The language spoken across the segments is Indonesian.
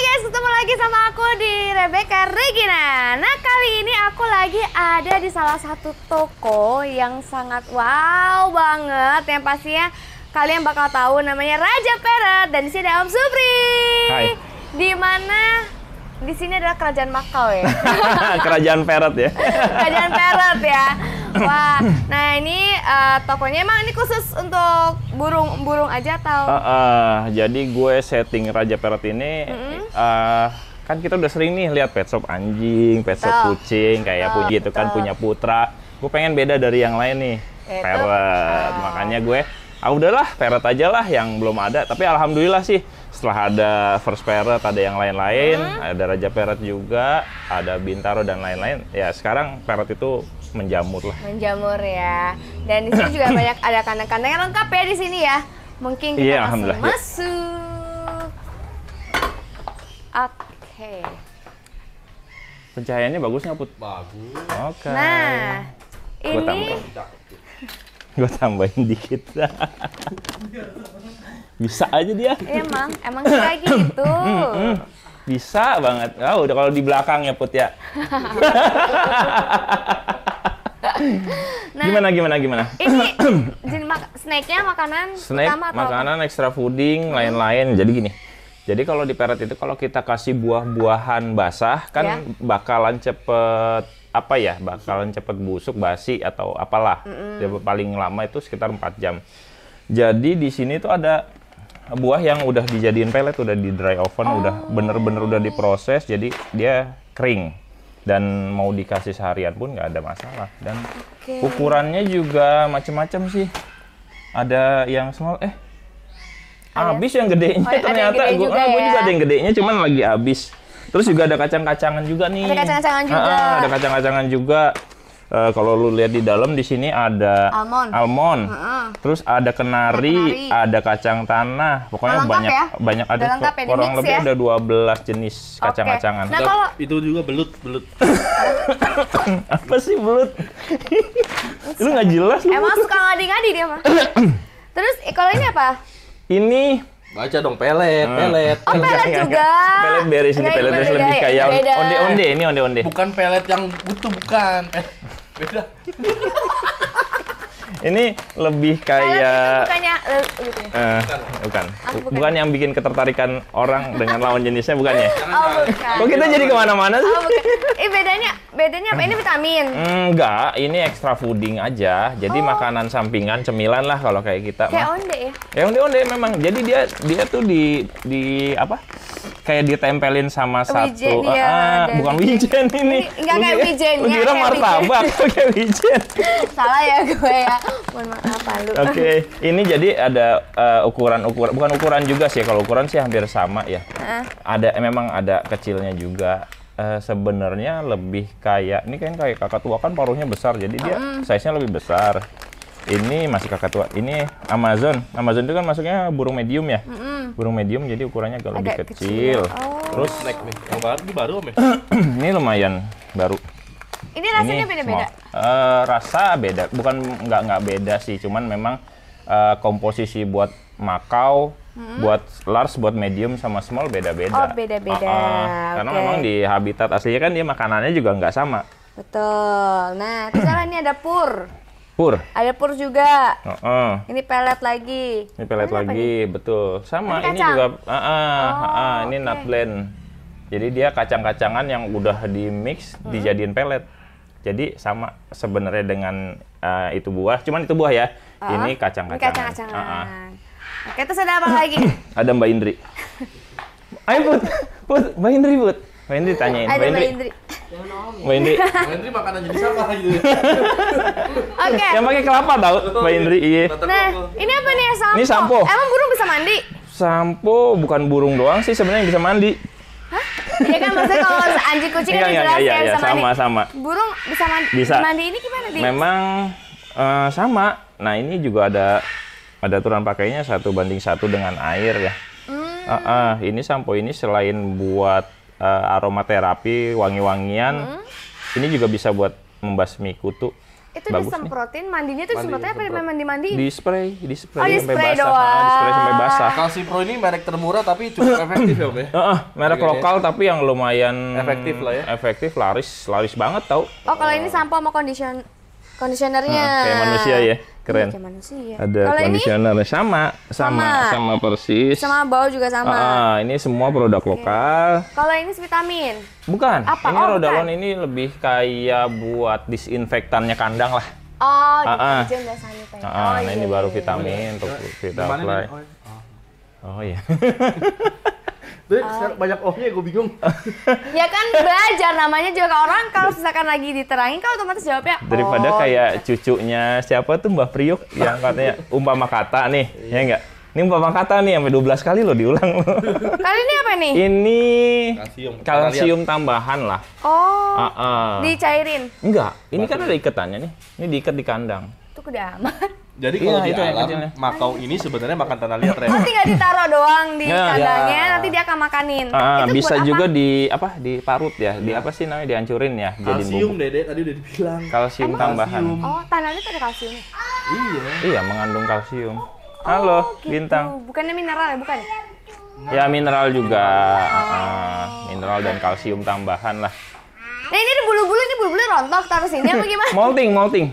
Hai guys, ketemu lagi sama aku di Rebecca Regina. Nah, kali ini aku lagi ada di salah satu toko yang sangat wow banget yang pastinya kalian bakal tahu namanya Raja Perak dan di sini ada Om Supri. Hai. Di mana di sini adalah kerajaan Makau ya. kerajaan Perak ya. kerajaan Perak ya. Wah, nah ini uh, tokonya emang ini khusus untuk burung-burung aja atau? Uh, uh, jadi gue setting Raja Perot ini uh, kan kita udah sering nih lihat pet shop anjing, pet shop kucing, kayak punya gitu kan punya putra. Gue pengen beda dari yang lain nih, Itu, perot. Uh. Makanya gue, ah udahlah perot aja lah yang belum ada. Tapi alhamdulillah sih setelah ada first parrot, ada yang lain-lain, hmm. ada raja parrot juga, ada bintaro dan lain-lain. Ya sekarang parrot itu menjamur lah. Menjamur ya. Dan di sini juga banyak ada kandang-kandang yang lengkap ya di sini ya. Mungkin kita yeah, langsung iya. masuk. Oke. Okay. Pencahayaannya bagus nggak Put? Bagus. Oke. Okay. Nah, gua ini gua tambahin dikit bisa aja dia emang emang kayak gitu bisa banget oh udah kalau di belakang ya put ya nah, gimana gimana gimana? Ini jadi mak snacknya makanan Snack, utama atau makanan extra fooding hmm. lain-lain. Jadi gini. Jadi kalau di peret itu kalau kita kasih buah-buahan basah kan yeah. bakalan cepet apa ya bakalan cepet busuk basi atau apalah mm -hmm. paling lama itu sekitar 4 jam jadi di sini tuh ada buah yang udah dijadiin pelet udah di dry oven oh. udah bener-bener udah diproses jadi dia kering dan mau dikasih seharian pun nggak ada masalah dan okay. ukurannya juga macam-macam sih ada yang small eh ada. habis yang gedenya oh, ternyata gue juga, ya? juga ada yang gedenya cuman lagi abis. terus juga ada kacang-kacangan juga nih ada kacang-kacangan juga ah, ada kacang-kacangan juga uh, kalau lu lihat di dalam di sini ada almond, almond. Mm -hmm. terus ada kenari, kenari, ada kacang tanah. Pokoknya Lengkap banyak ya? banyak ada ya, kurang lebih ya? ada 12 jenis kacang-kacangan. Nah, kalau... itu juga belut, belut. Apa sih belut? lu nggak jelas lu. Emang suka ngadi-ngadi dia mah. terus eh, kalau ini apa? Ini Baca dong pelet, hmm. pelet. Oh, pelet enggak, juga. Enggak. Pelet beri sini pelet beres lebih kayak onde-onde ini onde-onde. Bukan pelet yang butuh bukan. Eh, Beda. ini lebih kayak bukannya Uh, bukan. bukan. yang bikin ketertarikan orang dengan lawan jenisnya bukannya oh bukan kok kita jadi kemana-mana sih oh, Eh, bedanya bedanya apa ini vitamin enggak ini extra fooding aja jadi oh. makanan sampingan cemilan lah kalau kayak kita kayak onde ya ya onde onde memang jadi dia dia tuh di di apa kayak ditempelin sama satu wijen, uh, ya, ah, ah bukan wijen ini. Enggak ya, kayak wijen. Lu kira martabak tuh kayak wijen. Salah ya gue ya. Mohon maaf lu. Oke, okay. ini jadi ada ukuran-ukuran eh, uh, bukan ukuran juga sih kalau ukuran sih hampir sama ya. Uh. Ada eh, memang ada kecilnya juga. Uh, sebenarnya lebih kayak ini kan kayak kakak tua kan paruhnya besar jadi dia size-nya lebih besar ini masih kakak tua ini Amazon Amazon itu kan masuknya burung medium ya mm -hmm. burung medium jadi ukurannya agak, lebih kecil, kecil. Oh. terus snack nih yang baru ini baru ya? ini lumayan baru ini rasanya beda-beda uh, rasa beda bukan nggak nggak beda sih cuman memang uh, komposisi buat Makau hmm. buat large, buat medium sama small beda-beda. Oh, beda-beda. Uh -uh. Karena memang di habitat aslinya kan dia makanannya juga nggak sama. Betul. Nah, terus ini ada pur pur. Ada pur juga. Uh -uh. Ini pelet lagi. Ini pelet ini lagi, ini? betul. Sama ini, ini juga. Uh -uh, oh, uh -uh, ini okay. nut blend. Jadi dia kacang-kacangan yang udah di mix hmm. dijadiin pelet. Jadi sama sebenarnya dengan uh, itu buah, cuman itu buah ya. -huh. Oh, ini kacang-kacangan. Kacang uh -uh. Oke, terus ada apa lagi? ada Mbak Indri. Ayo Put, Put, Mbak Indri Put. Mbak Indri tanyain. Ada Mbak Indri. Ya. Mbak Indri. Mbak Indri makanan jenis apa gitu? Ya? Oke. Okay. Yang pakai kelapa tau, oh, Mbak Indri. Iya. iya. Nah, ini apa nih sampo? Ini sampo. Emang burung bisa mandi? Sampo bukan burung doang sih sebenarnya yang bisa mandi. Hah? Iya kan maksudnya kalau anjing kucing kan jelas iya, iya, bisa sama, mandi. Sama. Burung bisa mandi. Bisa. Mandi ini gimana sih? Memang uh, sama. Nah ini juga ada ada aturan pakainya satu banding satu dengan air ya. Hmm. Uh, uh, ini sampo ini selain buat uh, aromaterapi, wangi-wangian. Hmm. Ini juga bisa buat membasmi kutu. Itu Bagus disemprotin, nih. mandinya tuh disemprotnya apa memang dimandi? Di spray, di spray oh, di sampai doang. basah. Nah, di spray sampai basah. pro ini merek termurah tapi cukup efektif ya, ya? Heeh, merek okay, iya, iya. lokal tapi yang lumayan efektif lah ya. Efektif, laris, laris banget tau. Oh, kalau oh. ini sampo sama condition conditionernya. Nah, kayak manusia ya keren. Iya, manusia. Ada Kalo conditioner ini? Nah, sama, sama, sama, persis. Sama bau juga sama. Ah, ini semua produk okay. lokal. Kalau ini vitamin? Bukan. Apa? Ini oh, Rodalon ini lebih kayak buat disinfektannya kandang lah. Oh, ah, gitu. ah. Gitu. Ah, oh, ah. nah iya, ini iya, baru iya, iya. vitamin iya. untuk Vitafly. Oh, oh iya. Oh, Tapi uh, oh, iya. banyak ohnya gue bingung. ya kan belajar namanya juga orang kalau misalkan lagi diterangin kan otomatis jawabnya daripada oh. kayak cucunya siapa tuh Mbah Priuk yang katanya umpama kata nih, iya. ya enggak? Ini umpama kata nih sampai 12 kali loh diulang. Kali ini apa nih? Ini kalsium, kalsium tambahan lah. Oh. Uh -uh. Dicairin. Enggak, ini kan ada iketannya nih. Ini diikat di kandang. Itu udah amat. Jadi iya, kalau iya, di alam ya, Makau ini sebenarnya makan tanah liat rem. Oh, tinggal ditaruh doang di ya. kandangnya, yeah. nanti dia akan makanin. Ah, ah itu bisa juga apa? di apa? Di parut ya, di iya. apa sih namanya dihancurin ya? Kalsium dede tadi udah dibilang. Kalsium Emang? tambahan. Kalsium. Oh, tanah liat ada kalsium. Iya. Iya mengandung kalsium. Oh, Halo, gitu. bintang. Bukannya mineral ya, bukan? Ya mineral juga, oh. ah, mineral dan kalsium tambahan lah. Nah ini bulu-bulu ini bulu-bulu rontok taruh sini apa gimana? molting, molting.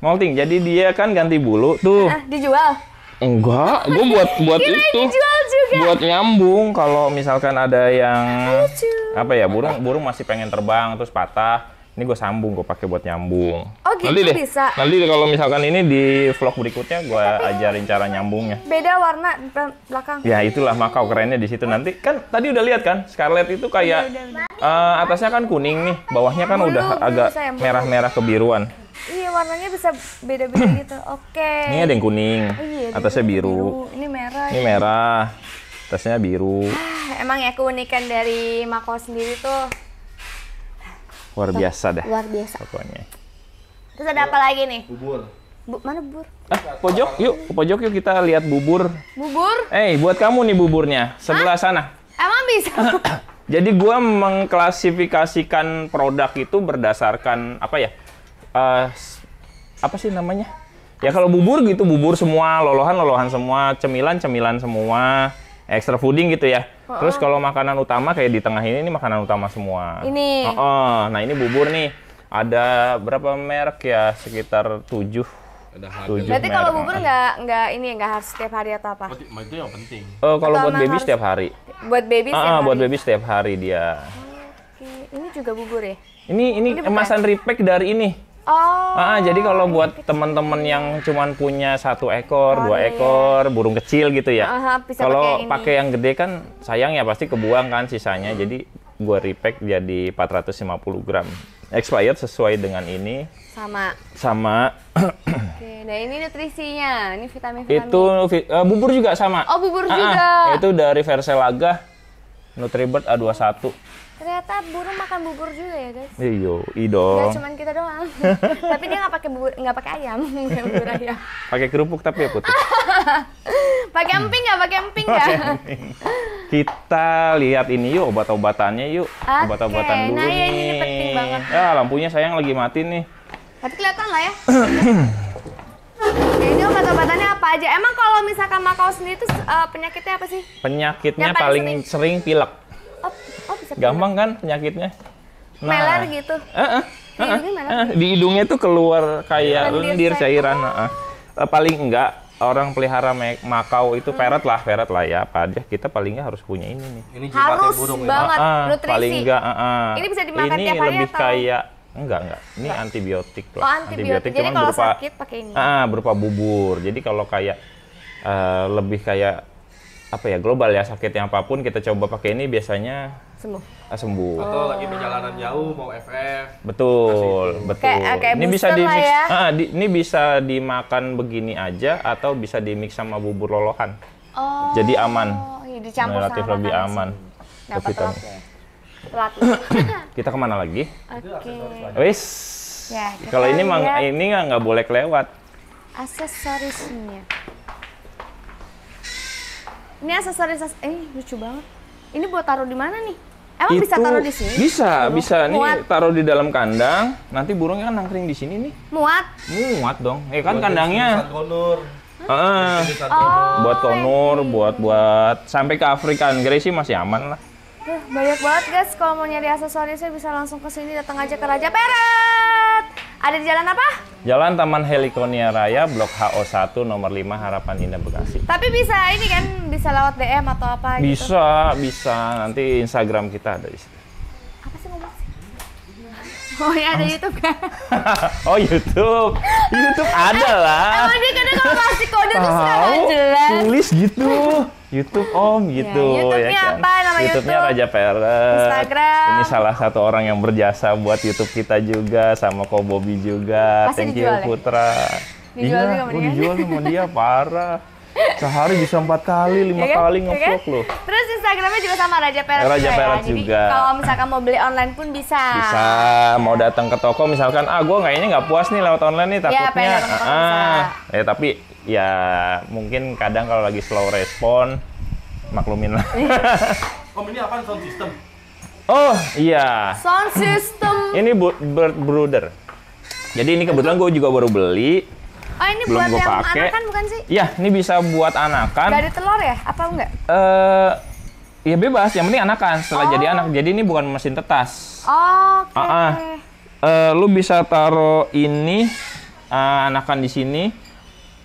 Molting. Jadi dia kan ganti bulu tuh. Ah, dijual. Enggak, gue buat buat Kira itu. juga. Buat nyambung kalau misalkan ada yang Lucu. apa ya burung burung masih pengen terbang terus patah. Ini gue sambung, gue pakai buat nyambung. Oh gitu nanti deh, bisa. Nanti kalau misalkan ini di vlog berikutnya gue ajarin cara nyambungnya. Beda warna belakang. Ya itulah makau kerennya di situ nanti kan tadi udah lihat kan Scarlet itu kayak iya, udah, Uh, atasnya kan kuning nih, bawahnya kan udah agak merah-merah kebiruan. Iya warnanya bisa beda-beda gitu. Oke. Okay. Ini ada yang kuning. Oh, iya, atasnya biru. biru. Ini merah. Ini ya. merah. Atasnya biru. Ah, emang ya keunikan dari Mako sendiri tuh luar biasa deh. Luar biasa. Pokoknya. Terus ada apa lagi nih? Bubur. Bu, mana bubur? Ah, pojok yuk, ke pojok yuk kita lihat bubur. Bubur? Eh, hey, buat kamu nih buburnya, sebelah Hah? sana. Emang bisa? Jadi gue mengklasifikasikan produk itu berdasarkan apa ya? uh, apa sih namanya? Ya kalau bubur gitu, bubur semua, lolohan-lolohan semua, cemilan-cemilan semua, extra fooding gitu ya. Oh, Terus oh. kalau makanan utama kayak di tengah ini ini makanan utama semua. Ini. Oh, oh. nah ini bubur nih. Ada berapa merek ya? Sekitar tujuh ada Berarti kalau bubur nggak nggak ini ya, nggak harus setiap hari atau apa? itu yang penting. Oh, kalau buat baby setiap hari. Buat baby setiap ah, hari. buat baby setiap hari dia. Oh, Ini juga bubur ya? Ini ini, ini repack dari ini Oh. Ah, jadi kalau buat teman-teman yang cuman punya satu ekor, oh, dua iya. iya. ekor burung kecil gitu ya. Uh, kalau pakai yang gede kan sayang ya pasti kebuang kan sisanya. Hmm. Jadi gua repack jadi 450 gram. Expired sesuai dengan ini. Sama. Sama. Oke, nah ini nutrisinya, ini vitamin-vitamin. Itu uh, bubur juga sama. Oh, bubur ah, ah. juga. Itu dari Verselaga Nutribird A21. Ah, Ternyata burung makan bubur juga ya guys. Eh, iya, ido. Gak cuma kita doang. tapi dia nggak pakai bubur, nggak pakai ayam, pake bubur Pakai kerupuk tapi ya putih. pakai emping nggak? Pakai emping ya. kita lihat ini yuk obat-obatannya yuk. Okay. Obat-obatan nah, dulu nah, nih. Iya, ini penting banget. Ya lampunya sayang lagi mati nih. Tapi kelihatan lah ya. Ya, ini obat-obatannya apa aja? Emang kalau misalkan makau sendiri itu uh, eh, penyakitnya apa sih? Penyakitnya paling, paling sering, sering pilek. Oh, oh bisa pilek. Gampang kan penyakitnya? Nah, meler gitu. Uh -uh. Uh -uh. uh, di hidungnya tuh keluar kayak lendir cairan. Uh -uh. Uh, paling enggak orang pelihara makau itu peret hmm. lah, peret lah ya apa aja kita palingnya harus punya ini nih. Ini harus burung, ya. banget ya. uh, nutrisi. Paling enggak uh, uh. Ini bisa dimakan ini tiap hari lebih atau? kayak Enggak, enggak. Ini enggak. antibiotik lah. Oh, antibiotik. antibiotik Jadi kalau berupa, sakit pakai ini. Ah, berupa bubur. Jadi kalau kayak uh, lebih kayak apa ya global ya sakit yang apapun kita coba pakai ini biasanya sembuh. Ah, sembuh. Atau oh. lagi perjalanan jauh mau FF. Betul, betul. Kayak, eh, kayak ini bisa di mix. Ya. Ah, di, ini bisa dimakan begini aja atau bisa di mix sama bubur lolohan. Oh. Jadi aman. ya, relatif lebih aman. Dapat Pelatih. kita kemana lagi? Oke. Okay. Wis. Ya, Kalau ini mang ini nggak boleh lewat. Aksesorisnya. Ini aksesoris eh lucu banget. Ini buat taruh di mana nih? Emang itu bisa taruh di sini? Bisa, bisa. Nih taruh di dalam kandang, nanti burungnya kan nangkring di sini nih. Muat. Muat dong. Eh kan buat kandangnya. Konur. oh, buat konur, iya. buat buat sampai ke Afrika Gracie masih aman lah banyak banget guys, kalau mau nyari aksesorisnya bisa langsung ke sini datang aja ke Raja Peret. Ada di jalan apa? Jalan Taman Helikonia Raya, Blok HO1, nomor 5, Harapan Indah, Bekasi. Tapi bisa ini kan, bisa lewat DM atau apa gitu? Bisa, bisa. Nanti Instagram kita ada di situ. Apa sih ngomong sih? Oh ya ada YouTube kan? oh YouTube, YouTube ada lah. Emang dia kadang kalau kasih kode tuh suka jelas. Tulis gitu. YouTube Om ya, gitu ya. youtube ya kan? apa nama YouTube-nya YouTube? Raja Peret. Instagram. Ini salah satu orang yang berjasa buat YouTube kita juga sama Ko Bobby juga. Pasti Thank dijual you ya? Putra. Dijual iya, juga dijual sama dia parah. Sehari bisa empat kali, ya lima okay. kali ya ngevlog okay. loh. Terus Instagramnya juga sama Raja Perak. Raja juga, ya? Jadi, Kalau misalkan mau beli online pun bisa. Bisa. Mau datang ke toko misalkan, ah gue kayaknya nggak puas nih lewat online nih ya, takutnya. Ya, ah, ah. ya tapi ya mungkin kadang kalau lagi slow respon maklumin lah. Om ini apa sound system? Oh iya. Sound system. Ini Bird Brooder. Jadi ini kebetulan gue juga baru beli Oh ini belum buat yang pake. anakan bukan sih? Iya, ini bisa buat anakan. Gak ada telur ya? Apa enggak? Eh, uh, ya bebas. Yang penting anakan setelah oh. jadi anak. Jadi ini bukan mesin tetas. oke. Okay. Uh -uh. Ah. uh, eh, lu bisa taruh ini uh, anakan di sini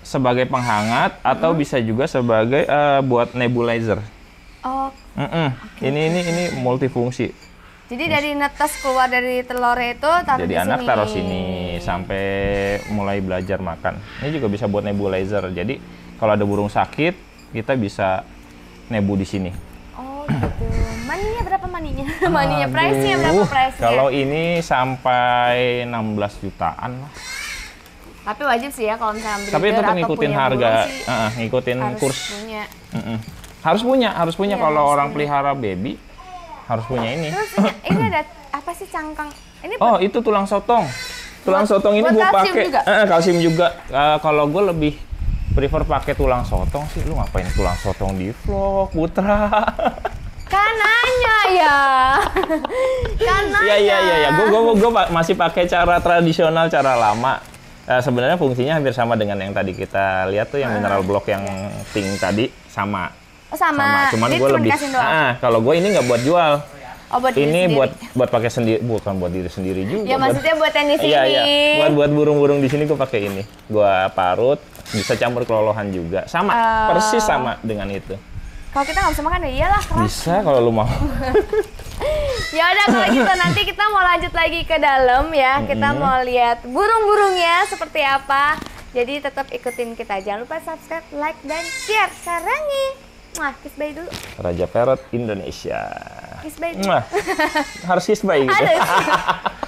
sebagai penghangat atau hmm? bisa juga sebagai uh, buat nebulizer. Oh. Mm -mm. Okay. Ini ini ini multifungsi. Jadi dari netes keluar dari telur itu taruh Jadi di anak sini. taruh sini sampai mulai belajar makan. Ini juga bisa buat nebulizer. Jadi kalau ada burung sakit, kita bisa nebu di sini. Oh gitu. Maninya berapa maninya? maninya price-nya berapa price-nya? Kalau ini sampai 16 jutaan lah. Tapi wajib sih ya kalau misalnya beli Tapi tetap ngikutin harga, sih, uh, ngikutin harus kurs. Punya. Uh -uh. Harus punya, harus punya ya, kalau orang punya. pelihara baby harus punya ini. Terus ini ada apa sih cangkang? Ini oh, itu tulang sotong tulang sotong ini gue pakai eh, kalsium juga uh, kalau gue lebih prefer pakai tulang sotong sih lu ngapain tulang sotong di vlog putra kan nanya ya kan nanya ya ya ya, ya. gue gue gue masih pakai cara tradisional cara lama uh, sebenarnya fungsinya hampir sama dengan yang tadi kita lihat tuh yang ah, mineral block iya, yang iya. pink tadi sama oh, sama, sama. cuman gue lebih ah kalau gue ini nggak buat jual Oh, buat ini buat buat pakai sendiri bukan buat diri sendiri juga. Ya maksudnya buat yang di sini. Iya, iya. Buat buat burung-burung di sini gue pakai ini. Gua parut, bisa campur kelolohan juga. Sama, uh, persis sama dengan itu. Kalau kita nggak bisa makan ya iyalah keras. Bisa kalau lu mau. ya udah kalau gitu nanti kita mau lanjut lagi ke dalam ya. Kita mm -hmm. mau lihat burung-burungnya seperti apa. Jadi tetap ikutin kita. Jangan lupa subscribe, like, dan share. Sarangi. Wah, kiss bye dulu. Raja Parrot Indonesia. Kiss bye. Harus kiss bye gitu.